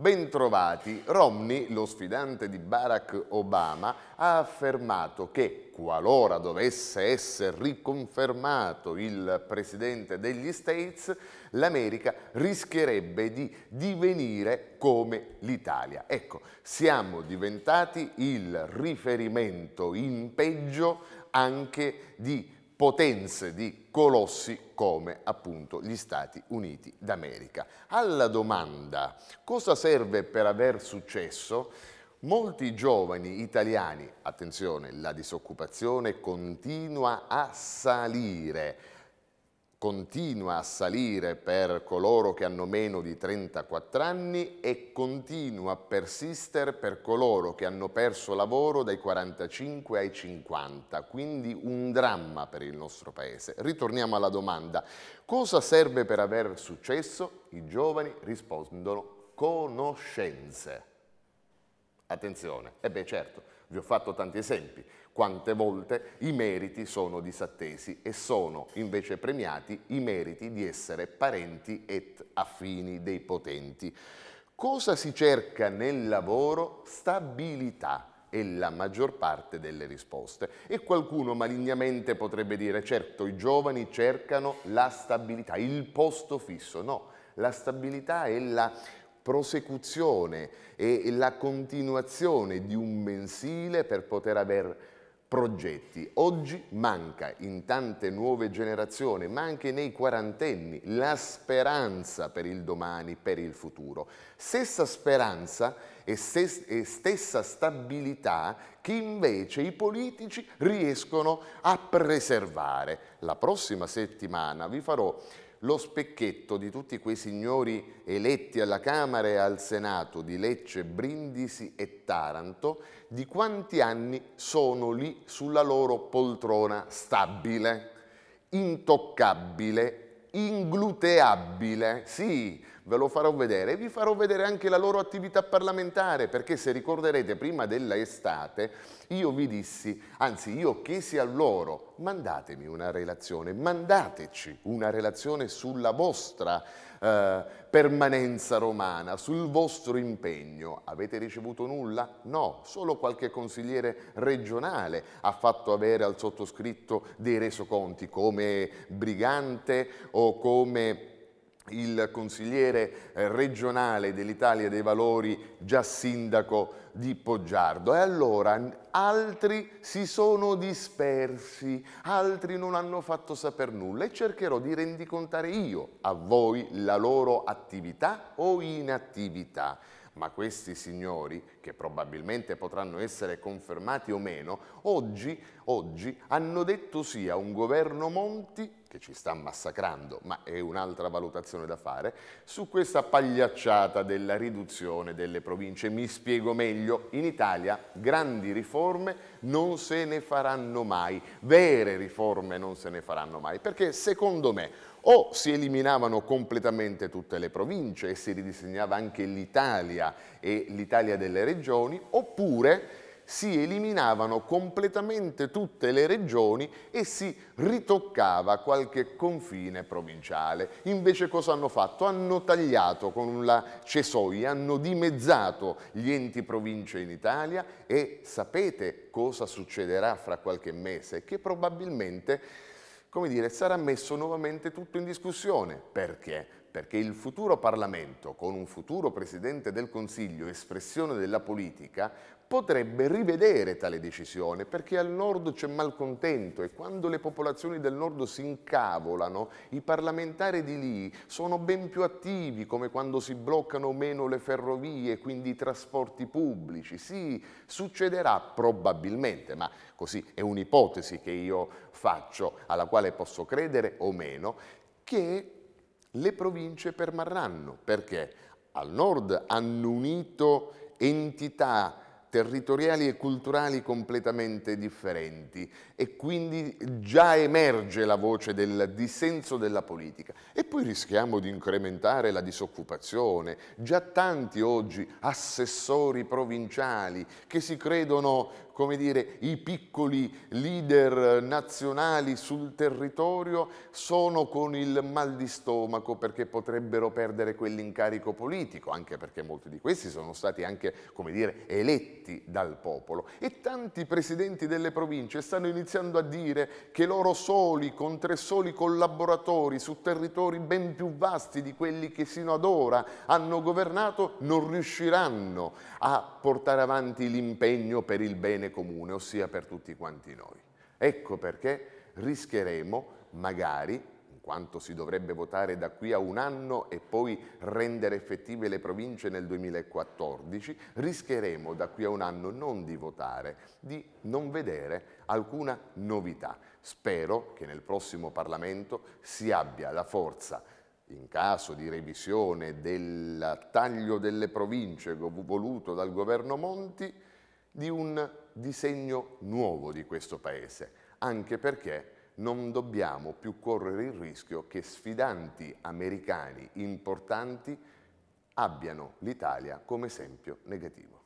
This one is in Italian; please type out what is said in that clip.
Bentrovati, Romney, lo sfidante di Barack Obama, ha affermato che qualora dovesse essere riconfermato il presidente degli States, l'America rischierebbe di divenire come l'Italia. Ecco, siamo diventati il riferimento in peggio anche di potenze di colossi come appunto gli Stati Uniti d'America. Alla domanda cosa serve per aver successo, molti giovani italiani, attenzione, la disoccupazione continua a salire, continua a salire per coloro che hanno meno di 34 anni e continua a persistere per coloro che hanno perso lavoro dai 45 ai 50, quindi un dramma per il nostro Paese. Ritorniamo alla domanda, cosa serve per aver successo? I giovani rispondono conoscenze. Attenzione, e eh beh certo, vi ho fatto tanti esempi. Quante volte i meriti sono disattesi e sono invece premiati i meriti di essere parenti et affini dei potenti. Cosa si cerca nel lavoro? Stabilità è la maggior parte delle risposte. E qualcuno malignamente potrebbe dire, certo, i giovani cercano la stabilità, il posto fisso. No, la stabilità è la prosecuzione e la continuazione di un mensile per poter avere progetti. Oggi manca in tante nuove generazioni, ma anche nei quarantenni, la speranza per il domani, per il futuro. Stessa speranza e, stes e stessa stabilità che invece i politici riescono a preservare. La prossima settimana vi farò lo specchietto di tutti quei signori eletti alla Camera e al Senato di Lecce, Brindisi e Taranto, di quanti anni sono lì sulla loro poltrona stabile, intoccabile, ingluteabile, sì, ve lo farò vedere e vi farò vedere anche la loro attività parlamentare, perché se ricorderete prima dell'estate io vi dissi, anzi io chiesi a loro mandatemi una relazione, mandateci una relazione sulla vostra eh, permanenza romana, sul vostro impegno. Avete ricevuto nulla? No, solo qualche consigliere regionale ha fatto avere al sottoscritto dei resoconti come Brigante o come il consigliere eh, regionale dell'Italia dei Valori, già sindaco di Poggiardo. E allora altri si sono dispersi, altri non hanno fatto saper nulla e cercherò di rendicontare io a voi la loro attività o inattività ma questi signori, che probabilmente potranno essere confermati o meno, oggi, oggi hanno detto sì a un governo Monti, che ci sta massacrando, ma è un'altra valutazione da fare, su questa pagliacciata della riduzione delle province. Mi spiego meglio, in Italia grandi riforme non se ne faranno mai, vere riforme non se ne faranno mai, perché secondo me o si eliminavano completamente tutte le province e si ridisegnava anche l'Italia e l'Italia delle regioni, oppure si eliminavano completamente tutte le regioni e si ritoccava qualche confine provinciale. Invece cosa hanno fatto? Hanno tagliato con la cesoia, hanno dimezzato gli enti province in Italia e sapete cosa succederà fra qualche mese? Che probabilmente come dire, sarà messo nuovamente tutto in discussione. Perché? perché il futuro Parlamento, con un futuro Presidente del Consiglio, espressione della politica, potrebbe rivedere tale decisione, perché al nord c'è malcontento e quando le popolazioni del nord si incavolano, i parlamentari di lì sono ben più attivi, come quando si bloccano meno le ferrovie, quindi i trasporti pubblici. Sì, succederà probabilmente, ma così è un'ipotesi che io faccio, alla quale posso credere o meno, che le province permarranno perché al nord hanno unito entità territoriali e culturali completamente differenti e quindi già emerge la voce del dissenso della politica e poi rischiamo di incrementare la disoccupazione, già tanti oggi assessori provinciali che si credono come dire, i piccoli leader nazionali sul territorio sono con il mal di stomaco perché potrebbero perdere quell'incarico politico, anche perché molti di questi sono stati anche, come dire, eletti dal popolo. E tanti presidenti delle province stanno iniziando a dire che loro soli, con tre soli collaboratori su territori ben più vasti di quelli che sino ad ora hanno governato, non riusciranno a portare avanti l'impegno per il bene bene comune, ossia per tutti quanti noi. Ecco perché rischieremo, magari, in quanto si dovrebbe votare da qui a un anno e poi rendere effettive le province nel 2014, rischieremo da qui a un anno non di votare, di non vedere alcuna novità. Spero che nel prossimo Parlamento si abbia la forza in caso di revisione del taglio delle province voluto dal governo Monti, di un disegno nuovo di questo Paese, anche perché non dobbiamo più correre il rischio che sfidanti americani importanti abbiano l'Italia come esempio negativo.